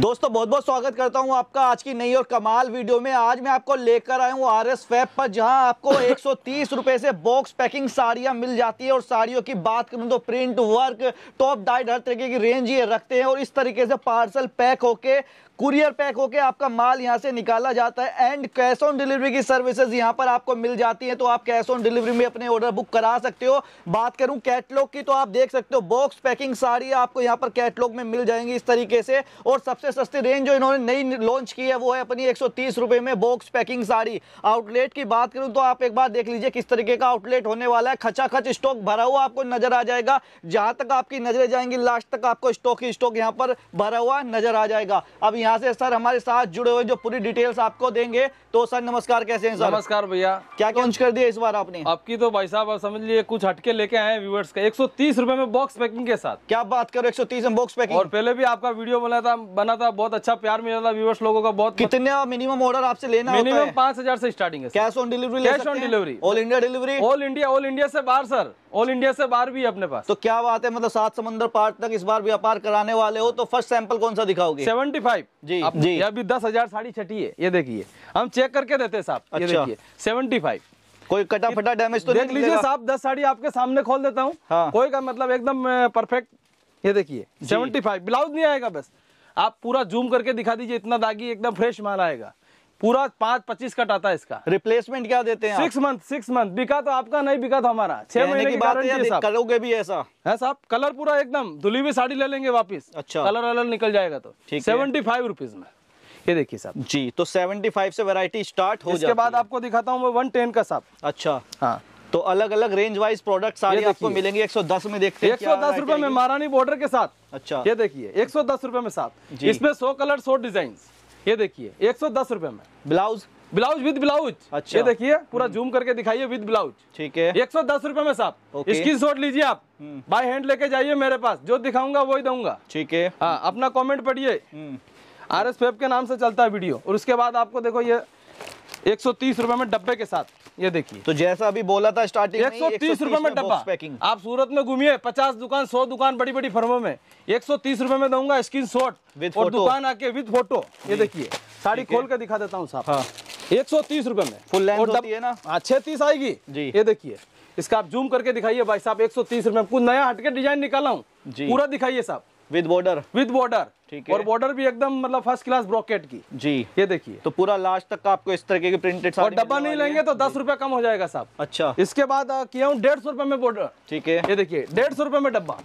दोस्तों बहुत बहुत स्वागत करता हूं आपका आज की नई और कमाल वीडियो में आज मैं आपको लेकर आया हूं आर एस फैब पर जहां आपको एक रुपए से बॉक्स पैकिंग साड़ियां मिल जाती है और साड़ियों की बात करूं तो प्रिंट वर्क टॉप डाइट हर तरीके की रेंज ये रखते हैं और इस तरीके से पार्सल पैक होके कुरियर पैक होके आपका माल यहाँ से निकाला जाता है एंड कैश ऑन डिलीवरी की सर्विसेज यहाँ पर आपको मिल जाती है तो आप कैश ऑन डिलीवरी में अपने ऑर्डर बुक करा सकते हो बात करूं कैटलॉग की तो आप देख सकते हो बॉक्स पैकिंग साड़ी आपको यहाँ पर कैटलॉग में मिल जाएंगी इस तरीके से और सबसे सस्ती रेंज जो इन्होंने नई लॉन्च की है वो है अपनी एक रुपए में बॉक्स पैकिंग साड़ी आउटलेट की बात करूँ तो आप एक बार देख लीजिए किस तरीके का आउटलेट होने वाला है खचा खच स्टॉक भरा हुआ आपको नजर आ जाएगा जहां तक आपकी नजरें जाएंगी लास्ट तक आपको स्टॉक ही स्टॉक यहाँ पर भरा हुआ नजर आ जाएगा अब यहाँ यहाँ से सर हमारे साथ जुड़े हुए जो पूरी डिटेल्स आपको देंगे तो सर नमस्कार कैसे हैं सर नमस्कार भैया क्या लॉन्च तो कर दिया इस बार आपने आपकी तो भाई साहब समझ लीजिए कुछ हटके लेके आए व्यूवर्स का एक सौ में बॉक्स पैकिंग के साथ क्या बात करो एक में बॉक्स पैकिंग और पहले भी आपका वीडियो बना था बना था बहुत अच्छा प्यार मिला था व्यूवर्स लोगों का बहुत कितने मिनिमम ऑर्डर आपसे लेना मिनिमम पांच हजार से स्टार्टिंग है cash on delivery cash on delivery all India delivery all India all India से बाहर सर ऑल इंडिया से बाहर भी अपने पास तो क्या बात है मतलब सात समंदर पार्ट तक इस बार व्यापार कराने वाले हो तो फर्स्ट सैंपल कौन सा दिखाओगे सेवेंटी फाइव जी आप जी अभी दस हजार साड़ी छठी है ये देखिए हम चेक करके देते हैं साहब अच्छा। ये देखिए सेवेंटी फाइव कोई कटा फटा डैमेज तो देख लीजिए साहब दस साड़ी आपके सामने खोल देता हूँ हाँ। कोई का मतलब एकदम परफेक्ट ये देखिए सेवेंटी फाइव ब्लाउज नहीं आएगा बस आप पूरा जूम करके दिखा दीजिए इतना दागी एकदम फ्रेश माल आएगा पूरा पांच पच्चीस कट आता है इसका रिप्लेसमेंट क्या देते हैं सिक्स मंथ सिक्स मंथ बिका तो आपका नहीं बिका तो हमारा छह महीने की बात करोगे भी ऐसा है हाँ साहब कलर पूरा एकदम धुली हुई साड़ी ले लेंगे वापस अच्छा कलर अलर निकल जाएगा तो सेवेंटी फाइव रुपीज में ये देखिए साहब जी तो फाइव से वेरायटी स्टार्ट हो इसके बाद आपको दिखाता हूँ वन टेन का साहब अच्छा हाँ तो अलग अलग रेंज वाइज प्रोडक्ट सारे आपको मिलेंगे एक में देखते सौ दस रुपए में महारानी बॉर्डर के साथ अच्छा ये देखिए एक सौ दस रुपए में साथ इसमें सो कलर सो डिजाइन ये देखिए एक सौ दस रूपए में ब्लाउज ब्लाउज विद ब्लाउज अच्छा ये देखिए पूरा हम्म। जूम करके दिखाइए विद ब्लाउज ठीक है एक सौ दस रूपए में साहब स्क्रीन शॉट लीजिए आप हम्म। बाय हैंड लेके जाइए मेरे पास जो दिखाऊंगा वही दूंगा ठीक है हाँ अपना कमेंट पढ़िए हम्म। आर एस के नाम से चलता है वीडियो और उसके बाद आपको देखो ये एक सौ तीस में डब्बे के साथ ये देखिए तो जैसा अभी बोला था स्टार्टिंग एक सौ तीस रूपए में डब्बा पैकिंग आप सूरत में घूमिए पचास दुकान सौ दुकान बड़ी बड़ी फर्मों में एक सौ तीस रूपए में दूंगा स्क्रीन शॉट और दुकान आके विद फोटो ये देखिए साड़ी खोल के दिखा देता हूँ साहब हाँ। एक सौ तीस रूपए में फुल लेंथ होती है ना हाँ, छह तीस आएगी जी ये देखिए इसका आप जूम करके दिखाइए भाई साहब एक सौ तीस रूपए नया हटके डिजाइन निकाला हूँ पूरा दिखाइए साहब विद बॉर्डर विद बॉर्डर ठीक है और बॉर्डर भी एकदम मतलब फर्स्ट क्लास ब्रॉकेट की जी ये देखिए तो पूरा लास्ट तक का आपको इस तरीके की प्रिंटेड और डब्बा नहीं लेंगे तो दस रुपया कम हो जाएगा साहब अच्छा इसके बाद किया हूँ डेढ़ सौ रुपए में बॉर्डर ठीक है ये देखिए डेढ़ सौ रुपए में डब्बा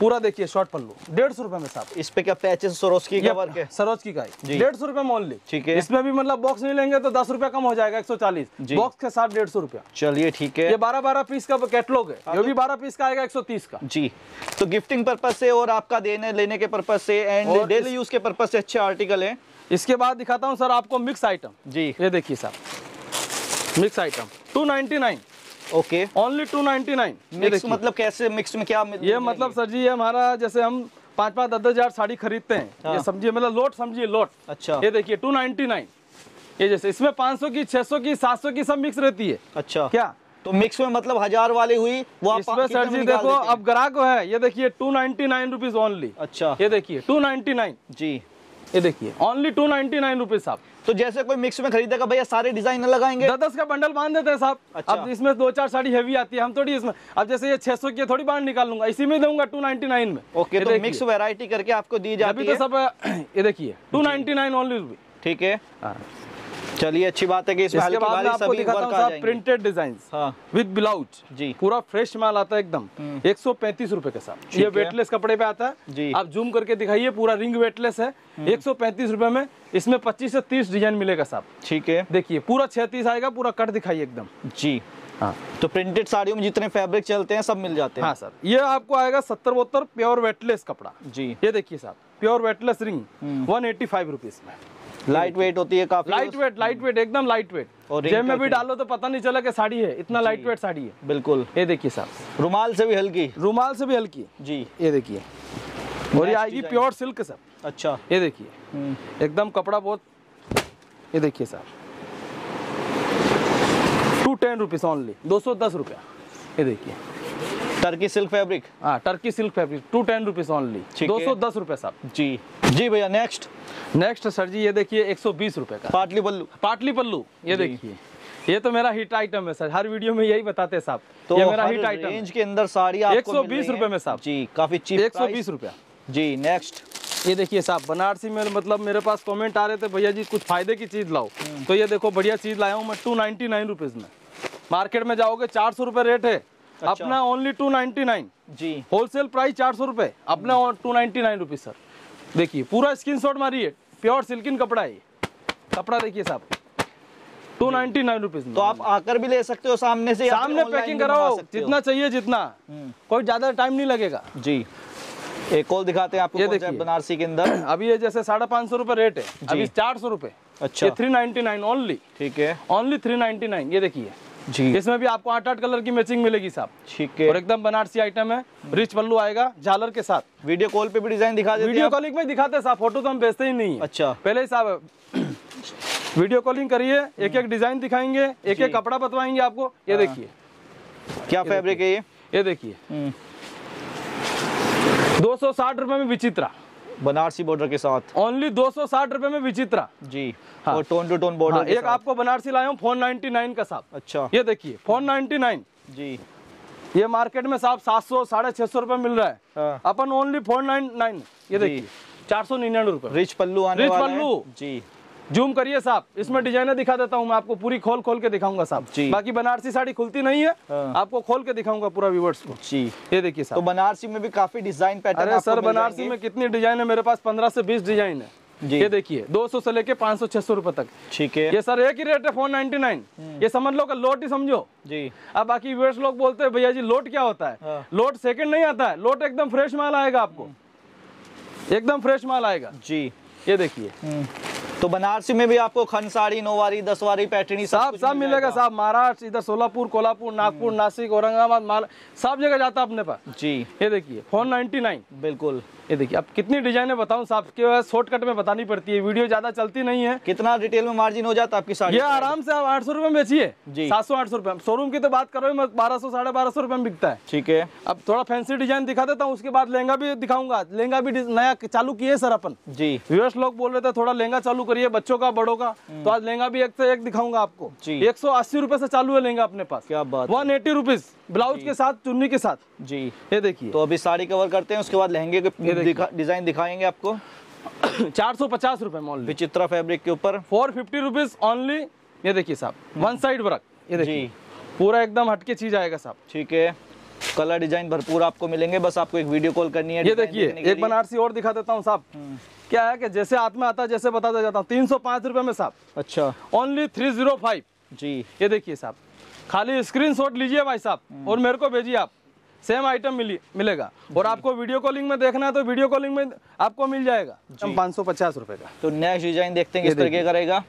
पूरा देखिए शॉर्ट पल्लू डेढ़ सौ रुपए में साहब इस पे क्या पैचेस सरोज की का वर्क है की का डेढ़ सौ रुपए में ओनली ठीक है इसमें भी मतलब बॉक्स नहीं लेंगे तो दस रुपया कम हो जाएगा एक सौ चालीस बॉक्स के साथ डेढ़ सौ रुपया चलिए ठीक है ये बारह बारह पीस का कैटलॉग है ये भी बारह पीस का आएगा एक सौ तीस का जी तो गिफ्टिंग पर्पज से और आपका देने लेने के पर्पज से एंड डेली यूज के पर्पज से अच्छे आर्टिकल है इसके बाद दिखाता हूँ सर आपको मिक्स आइटम जी ये देखिए sir mix item two ninety nine okay only two ninety nine मतलब कैसे मिक्स में क्या ये मतलब सर जी ये हमारा जैसे हम पाँच पाँच दस दस हजार साड़ी खरीदते हैं हाँ। ये समझिए मतलब लोट समझिए लोट अच्छा ये देखिए टू नाइनटी नाइन ये जैसे इसमें पाँच सौ की छह सौ की सात सौ की सब मिक्स रहती है अच्छा क्या तो मिक्स में मतलब हजार वाली हुई वो आप इसमें सर जी देखो अब ग्राहक है ये देखिए two ninety nine rupees only अच्छा ये देखिए टू नाइनटी नाइन जी ये देखिए only two ninety nine rupees साहब तो जैसे कोई मिक्स में खरीदेगा भैया सारे डिजाइन लगाएंगे दस दस का बंडल बांध देते हैं साहब अच्छा। अब इसमें दो चार साड़ी हैवी आती है हम थोड़ी इसमें अब जैसे ये सौ की थोड़ी बांध निकाल लूंगा इसी में दूंगा टू में ओके तो मिक्स वेरायटी करके आपको दी तो जाती है अभी तो सब ये देखिए टू ओनली ठीक है हाँ। चलिए अच्छी बात है कि इसमें इसके बाद मैं आपको दिखाता हूँ साहब प्रिंटेड डिजाइन विद ब्लाउज जी पूरा फ्रेश माल आता है एकदम हम्म। एक सौ पैंतीस रूपए के साथ ये वेटलेस कपड़े पे आता है जी आप जूम करके दिखाइए पूरा रिंग वेटलेस है हम्म। एक सौ पैंतीस रूपए में इसमें पच्चीस से तीस डिजाइन मिलेगा साहब ठीक है देखिए पूरा छत्तीस आएगा पूरा कट दिखाइए एकदम जी हाँ तो प्रिंटेड साड़ियों में जितने फैब्रिक चलते हैं सब मिल जाते हैं हाँ सर ये आपको आएगा सत्तर बहत्तर प्योर वेटलेस कपड़ा जी ये देखिए साहब pure weightless ring one eighty five rupees में लाइट वेट होती है काफी लाइट वेट लाइट वेट एकदम लाइट वेट और जेब में भी डालो तो पता नहीं चला कि साड़ी है इतना लाइट वेट साड़ी है बिल्कुल ये देखिए साहब रुमाल से भी हल्की रुमाल से भी हल्की जी ये देखिए और ये आएगी प्योर सिल्क सर अच्छा ये देखिए हम्म। एकदम कपड़ा बहुत ये देखिए साहब टू टेन रुपीज़ ओनली दो सौ दस रुपया ये देखिए टर्की सिल्क फैब्रिक हाँ Turkey silk fabric two ten rupees only दो सौ दस रुपए साहब जी जी भैया नेक्स्ट नेक्स्ट सर जी ये देखिए एक सौ बीस रुपए का पाटली पल्लू पाटली पल्लू ये देखिए ये तो मेरा हिट आइटम है सर हर वीडियो में यही बताते हैं साहब तो ये मेरा हिट आइटम रेंज के अंदर साड़ी एक सौ बीस रुपए में साहब जी काफी चीप एक सौ बीस रुपया जी नेक्स्ट ये देखिए साहब बनारसी में मतलब मेरे पास कमेंट आ रहे थे भैया जी कुछ फायदे की चीज लाओ हम्म। तो ये देखो बढ़िया चीज लाया हूँ मैं टू नाइनटी नाइन में मार्केट में जाओगे चार सौ रुपये रेट है अच्छा। अपना ओनली टू नाइनटी नाइन जी होलसेल प्राइस चार सौ रुपए अपना two ninety nine rupees sir देखिए पूरा स्क्रीन शॉट मारिए प्योर सिल्किन कपड़ा है कपड़ा देखिए साहब टू नाइनटी नाइन रुपीज तो आप आकर भी ले सकते हो सामने से सामने पैकिंग कराओ जितना चाहिए जितना हम्म। कोई ज्यादा टाइम नहीं लगेगा जी एक और दिखाते हैं आपको ये देखिए बनारसी के अंदर अभी ये जैसे साढ़े पाँच सौ रुपए रेट है अभी चार सौ रुपए अच्छा थ्री नाइनटी नाइन ओनली ठीक है ओनली थ्री नाइनटी नाइन ये देखिए जी इसमें भी आपको आठ आठ कलर की मैचिंग मिलेगी साहब ठीक है और एकदम बनारसी आइटम है रिच पल्लू आएगा झालर के साथ वीडियो कॉल पे भी डिजाइन दिखा देते वीडियो कॉलिंग में दिखाते साहब फोटो तो हम भेजते ही नहीं अच्छा पहले साहब वीडियो कॉलिंग करिए एक एक डिजाइन दिखाएंगे एक एक कपड़ा बतवाएंगे आपको ये हाँ। देखिए क्या फेब्रिक है ये ये देखिए हम्म। दो सौ साठ रुपए में विचित्रा बनारसी बॉर्डर के साथ ओनली दो सौ साठ रूपए में विचित्रा जी हाँ और टोन टू टोन बॉर्डर हाँ, एक आपको बनारसी लाया हूँ नाइनटी नाइन का साहब अच्छा ये देखिए फोन नाइनटी नाइन जी ये मार्केट में साहब सात सौ साढ़े छह सौ रूपए मिल रहा है हाँ। अपन ओनली फोन नाइन नाइन ये देखिए चार सौ निन्यानवे रूपए रिच पल्लू रिच पल्लू जी जूम करिए साहब इसमें डिजाइनर दिखा देता हूँ मैं आपको पूरी खोल खोल के दिखाऊंगा साहब जी बाकी बनारसी साड़ी खुलती नहीं है हाँ। आपको खोल के दिखाऊंगा पूरा व्यूवर्स को जी ये देखिए साहब तो बनारसी में भी काफी डिजाइन पैटर्न अरे सर बनारसी में कितनी डिजाइन है मेरे पास पंद्रह से बीस डिजाइन है ये देखिए 200 से लेके 500 600 रुपए तक ठीक है ये सर एक ही रेट है फोर नाइनटी हम्म। ये समझ लो का लोट ही समझो जी अब बाकी व्यूअर्स लोग बोलते हैं भैया जी लोट क्या होता है हाँ। लोट सेकंड नहीं आता है लोट एकदम फ्रेश माल आएगा आपको हम्म। एकदम फ्रेश माल आएगा जी ये देखिए हम्म। तो बनारसी में भी आपको खनसाड़ी नोवारी दसवारी पैठनी सब सब मिलेगा साहब महाराष्ट्र इधर सोलापुर कोलापुर नागपुर नासिक औरंगाबाद सब जगह जाता अपने पास जी ये देखिए फोन नाइनटी नाइन बिल्कुल ये देखिए अब कितनी डिजाइने बताऊं साहब के शॉर्टकट में बतानी पड़ती है वीडियो ज्यादा चलती नहीं है कितना डिटेल में मार्जिन हो जाता है आपकी साड़ी ये आराम से आप आठ सौ में बेचिए सात सौ आठ सौ रुपए शोरूम की तो बात करो बारह सौ साढ़े बारह सौ रुपए में बिकता है ठीक है अब थोड़ा फैंसी डिजाइन दिखा देता हूँ उसके बाद लहंगा भी दिखाऊंगा लहंगा भी नया चालू किए सर अपन जी व्यूअर्स लोग बोल रहे थे थोड़ा लहंगा चालू करिए बच्चों का बड़ों का हम्म। तो आज लहंगा भी एक से एक दिखाऊंगा आपको एक सौ अस्सी रुपए से चालू है लहंगा अपने पास क्या बात वन एटी रुपीज ब्लाउज के साथ चुन्नी के साथ जी ये देखिए तो अभी साड़ी कवर करते हैं उसके बाद लहंगे के डिजाइन दिखाएंगे आपको चार सौ पचास रूपए मॉल विचित्रा फैब्रिक के ऊपर फोर फिफ्टी रुपीज ओनली ये देखिए साहब वन साइड वर्क ये देखिए पूरा एकदम हटके चीज आएगा साहब ठीक है कलर डिजाइन भरपूर आपको मिलेंगे बस आपको एक वीडियो कॉल करनी है ये देखिए एक बनारसी और दिखा देता हूँ साहब हम्म। क्या है कि जैसे हाथ में आता है जैसे बताता जाता हूँ तीन सौ पांच रुपए में साहब अच्छा ओनली थ्री जीरो फाइव जी ये देखिए साहब खाली स्क्रीनशॉट लीजिए भाई साहब हम्म। और मेरे को भेजिए आप सेम आइटम मिली मिलेगा और आपको वीडियो कॉलिंग में देखना है तो वीडियो कॉलिंग में आपको मिल जाएगा पाँच सौ पचास रुपए का तो नेक्स्ट डिजाइन देखते हैं किस तरीके का रहेगा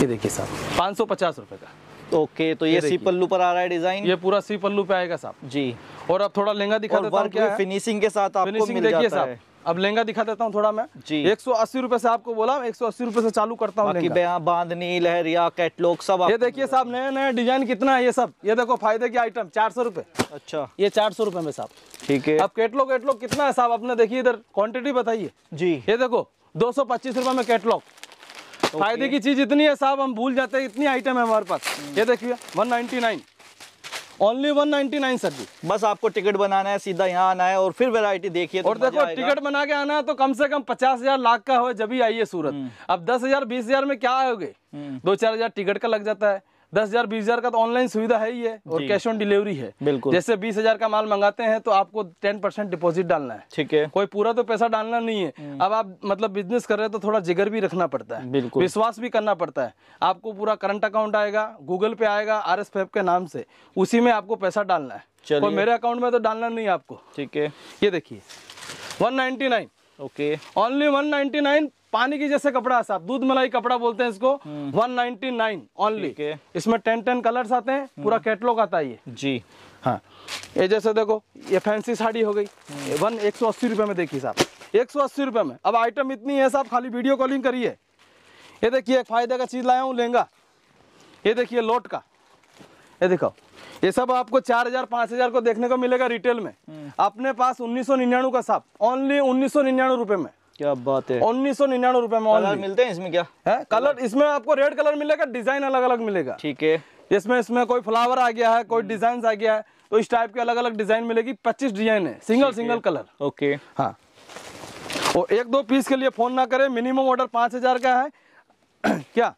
ये देखिए साहब पाँच सौ पचास रुपए का ओके तो ये, ये सी पल्लू पर आ रहा है डिजाइन ये पूरा सी पल्लू पे आएगा साहब जी और आप थोड़ा लहंगा दिखा देता तो क्या फिनिशिंग के साथ आपको मिल जाता है अब लहंगा दिखा देता हूँ थोड़ा मैं जी एक सौ से आपको बोला एक सौ से चालू करता हूँ बांधनी लहरिया कैटलॉग सब ये देखिए साहब नया नया डिजाइन कितना है ये सब ये देखो फायदे की आइटम चार सौ अच्छा ये चार सौ में साहब ठीक है अब कैटलॉग कैटलॉग कितना है साहब आपने देखिए इधर क्वान्टिटी बताइए जी ये देखो दो सौ में कैटलॉग फायदे की चीज इतनी है साहब हम भूल जाते हैं इतनी आइटम है हमारे पास ये देखिए one ninety nine only one ninety nine sir जी बस आपको टिकट बनाना है सीधा यहाँ आना है और फिर वेरायटी देखिए तो और देखो टिकट बना के आना है तो कम से कम पचास हजार लाख का हो जब भी आइए सूरत हम्म। अब दस हजार बीस हजार में क्या आयोगे हम्म। दो चार हजार टिकट का लग जाता है दस हजार बीस हजार का तो ऑनलाइन सुविधा है ही है और कैश ऑन डिलीवरी है बिल्कुल जैसे बीस हजार का माल मंगाते हैं तो आपको टेन परसेंट डिपोजिट डालना है ठीक है कोई पूरा तो पैसा डालना नहीं है हम्म। अब आप मतलब बिजनेस कर रहे हैं तो थोड़ा जिगर भी रखना पड़ता है बिल्कुल विश्वास भी करना पड़ता है आपको पूरा करंट अकाउंट आएगा गूगल पे आएगा आर एस के नाम से उसी में आपको पैसा डालना है और मेरे अकाउंट में तो डालना नहीं आपको ठीक है ये देखिए one okay only one ninety nine पानी की जैसे कपड़ा साहब दूध मलाई कपड़ा बोलते हैं इसको 199 हम्म। ओनली इसमें टेन टेन कलर्स आते हैं हम्म। पूरा कैटलॉग आता है ये जी हाँ ये जैसे देखो ये फैंसी साड़ी हो गई वन हम्म। एक सौ अस्सी रुपए में देखिए साहब एक सौ अस्सी में अब आइटम इतनी है साहब खाली वीडियो कॉलिंग करिए ये देखिए एक फायदे का चीज़ लाया हूँ लहंगा ये देखिए लोट का ये देखो ये सब आपको चार हजार पांच हजार को देखने को मिलेगा रिटेल में अपने पास उन्नीस सौ निन्यानवे का साहब ओनली उन्नीस सौ निन्यानवे रुपए में क्या बात है उन्नीस सौ निन्यानवे रूपए में कलर मिलते हैं इसमें क्या है कलर इसमें आपको रेड कलर मिलेगा डिजाइन अलग अलग मिलेगा ठीक है इसमें इसमें कोई फ्लावर आ गया है कोई डिजाइन hmm। आ गया है तो इस टाइप के अलग अलग डिजाइन मिलेगी पच्चीस डिजाइन है सिंगल सिंगल कलर ओके हाँ और एक दो पीस के लिए फोन ना करें मिनिमम ऑर्डर पांच हजार का है क्या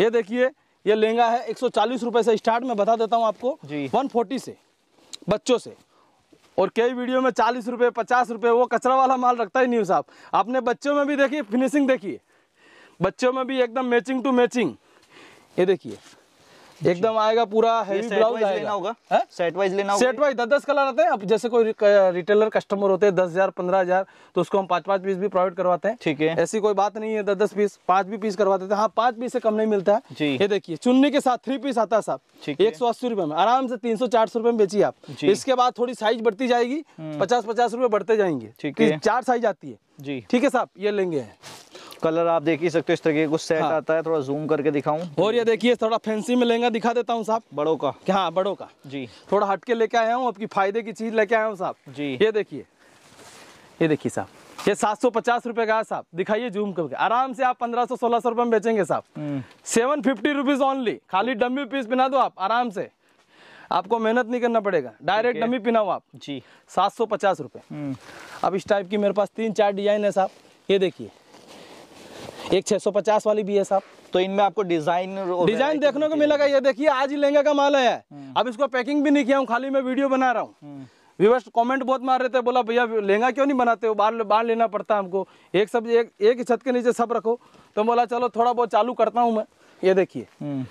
ये देखिए ये लहंगा है एक सौ चालीस रुपए से स्टार्ट में बता देता हूँ आपको जी फोर्टी से बच्चों से और कई वीडियो में चालीस रुपये पचास रुपये वो कचरा वाला माल रखता ही नहीं साहब आपने बच्चों में भी देखिए फिनिशिंग देखिए बच्चों में भी एकदम मैचिंग टू मैचिंग ये देखिए एकदम आएगा पूरा ब्लाउज हाँ? लेना होगा सेट वाइज लेना सेट वाइज दस दस कलर आते हैं अब जैसे कोई रिटेलर कस्टमर होते हैं दस हजार पंद्रह हजार तो उसको हम पांच पांच पीस भी प्रोवाइड करवाते हैं ठीक है ऐसी कोई बात नहीं है दस दस पीस पांच भी पीस करवाते हैं हाँ पांच पीस से कम नहीं मिलता है ये देखिए चुन्नी के साथ थ्री पीस आता है साहब एक सौ अस्सी रुपए में आराम से तीन सौ चार सौ रुपए में बेचिए आप इसके बाद थोड़ी साइज बढ़ती जाएगी हम्म। पचास पचास रुपए बढ़ते जाएंगे चार साइज आती है जी ठीक है साहब ये लेंगे कलर आप देख ही सकते हो इस तरीके कुछ सेट हाँ। आता है थोड़ा जूम करके दिखाऊं और ये देखिए थोड़ा फैंसी में लहंगा दिखा देता हूँ साहब बड़ों का हाँ बड़ों का जी थोड़ा हटके लेके आया हूँ आपकी फायदे की चीज लेके आया हूँ साहब जी ये देखिए ये देखिए साहब ये सात सौ पचास रुपए का है साहब दिखाइए जूम करके आराम से आप पंद्रह सौ सोलह सौ रुपए में बेचेंगे साहब hmm. Seven fifty rupees only खाली डम्बी पीस पिना दो आप आराम से आपको मेहनत नहीं करना पड़ेगा डायरेक्ट डम्बी पिनाओ आप जी सात सौ पचास रूपए हम्म। अब इस टाइप की मेरे पास तीन चार डिजाइन है साहब ये देखिए एक 650 वाली भी है साहब तो इनमें आपको डिजाइन डिजाइन देखने को मिलेगा ये देखिए आज ही लहंगा का माल है हम्म। अब इसको पैकिंग भी नहीं किया हूँ खाली मैं वीडियो बना रहा हूँ हम्म। व्यूवर्स कमेंट बहुत मार रहे थे बोला भैया लहंगा क्यों नहीं बनाते हो बाहर बाहर लेना पड़ता है हमको एक सब एक एक छत के नीचे सब रखो तो बोला चलो थोड़ा बहुत चालू करता हूँ मैं ये देखिए हम्म।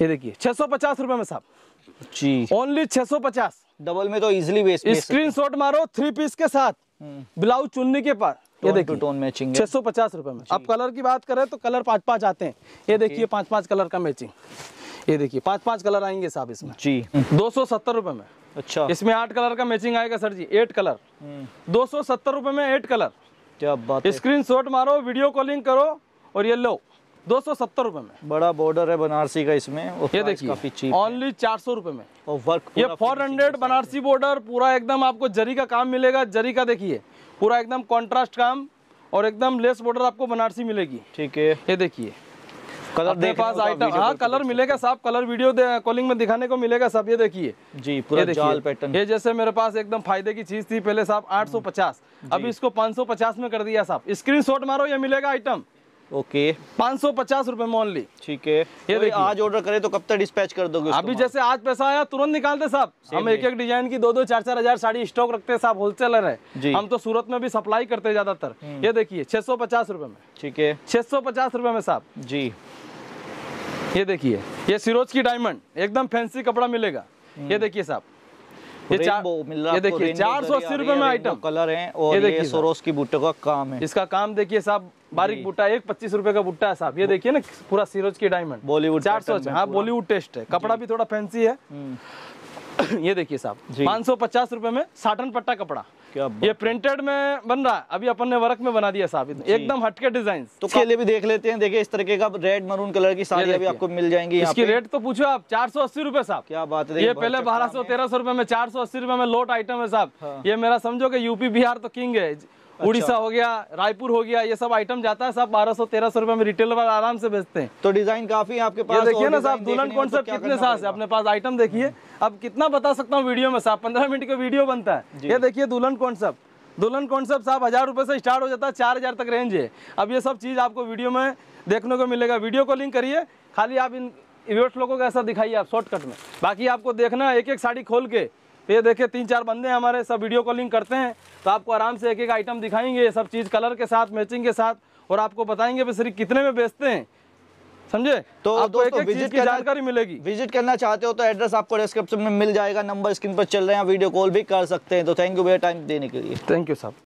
ये देखिए छह सौ पचास रुपये में साहब जी ओनली छह सौ पचास डबल में तो इजिली स्क्रीन शॉट मारो थ्री पीस के साथ ब्लाउज चुनने के पास ये देखिए टोन मैचिंग छह सौ पचास रुपए में आप कलर की बात करें तो कलर पांच पाँच आते हैं ये देखिए पांच पांच कलर का मैचिंग ये देखिए पाँच पांच कलर आएंगे साहब इसमें जी दो सौ सत्तर रुपए में अच्छा इसमें आठ कलर का मैचिंग आएगा सर जी एट कलर हम्म। दो सौ सत्तर रुपए में एट कलर क्या बात स्क्रीन शॉट मारो वीडियो कॉलिंग करो और ये लो दो सौ सत्तर रूपए में बड़ा बॉर्डर है बनारसी का इसमें ये देखिए ओनली चार सौ रूपए में और वर्क ये फोर हंड्रेड बनारसी बॉर्डर पूरा एकदम आपको जरी का काम मिलेगा जरी का देखिए पूरा एकदम कॉन्ट्रास्ट काम और एकदम लेस बॉर्डर आपको बनारसी मिलेगी ठीक है ये देखिए कलर अपने पास आइटम हाँ कलर मिलेगा साहब कलर वीडियो कॉलिंग में दिखाने को मिलेगा साहब ये देखिए जी पूरा जाल पैटर्न ये जैसे मेरे पास एकदम फायदे की चीज थी पहले साहब 850 हम्म। अभी इसको 550 में कर दिया साहब स्क्रीनशॉट मारो ये मिलेगा आइटम ओके पाँच सौ पचास रूपए में ओनली ठीक है ये देखिए आज ऑर्डर करे तो कब तक डिस्पैच कर दोगे अभी जैसे आज पैसा आया तुरंत निकालते साहब हम एक एक डिजाइन की दो दो चार चार हजार साड़ी स्टॉक रखते हैं साहब होलसेलर है हम तो सूरत में भी सप्लाई करते हैं ज्यादातर हम्म। ये देखिए छह सौ पचास रूपए में ठीक है छह सौ पचास रूपए में साहब जी ये देखिए ये सिरोज की डायमंड एकदम फैंसी कपड़ा मिलेगा हम्म। ये देखिए साहब ये ये देखिए चार सौ अस्सी रूपए में आइटम कलर है और ये देखिए सोरोस की बूटे का काम है इसका काम देखिए साहब बारीक बुट्टा एक पच्चीस रुपए का बुट्टा है साहब ये देखिए ना पूरा सीरोज की डायमंड बॉलीवुड चार सौ हाँ बॉलीवुड टेस्ट है कपड़ा भी थोड़ा फैंसी है हम्म। ये देखिए साहब पाँच सौ पचास रुपए में साटन पट्टा कपड़ा ये प्रिंटेड में बन रहा है अभी अपन ने वर्क में बना दिया साहब एकदम हटके डिजाइन तो के लिए भी देख लेते हैं देखिए इस तरीके का रेड मरून कलर की साड़ी अभी आपको मिल जाएंगी इसकी रेट तो पूछो आप चार सौ अस्सी रूपए साहब क्या बात है ये पहले अच्छा बारह सौ तेरह सौ रूपये में चार सौ अस्सी रूपये में लोट आइटम है साहब हाँ। ये मेरा समझो कि यूपी बिहार तो किंग है अच्छा। उड़ीसा हो गया रायपुर हो गया ये सब आइटम जाता है सब बारह सौ तेरह सौ रुपए में रिटेलर वाले आराम से बेचते हैं तो डिजाइन काफी है आपके पास देखिए ना साहब दुल्हन सा मतलब कितने सास है अपने पास आइटम देखिए हम्म। अब कितना बता सकता हूँ वीडियो में साहब पंद्रह मिनट का वीडियो बनता है ये देखिए दुल्हन कॉन्सेप्ट दुल्हन कॉन्सेप्ट साहब हज़ार रुपये से स्टार्ट हो जाता है चार हज़ार तक रेंज है अब ये सब चीज़ आपको वीडियो में देखने को मिलेगा वीडियो कॉलिंग करिए खाली आप इन व्यूअर्स लोगों को ऐसा दिखाइए आप शॉर्टकट में बाकी आपको देखना एक एक साड़ी खोल के ये देखिए तीन चार बंदे हमारे सब वीडियो कॉलिंग करते हैं तो आपको आराम से एक एक आइटम दिखाएंगे ये सब चीज़ कलर के साथ मैचिंग के साथ और आपको बताएंगे सर कितने में बेचते हैं समझे तो आपको एक एक विजिट की जानकारी मिलेगी विजिट करना चाहते हो तो एड्रेस आपको डिस्क्रिप्शन में मिल जाएगा नंबर स्क्रीन पर चल रहे हैं वीडियो कॉल भी कर सकते हैं तो थैंक यू भैया टाइम देने के लिए थैंक यू साहब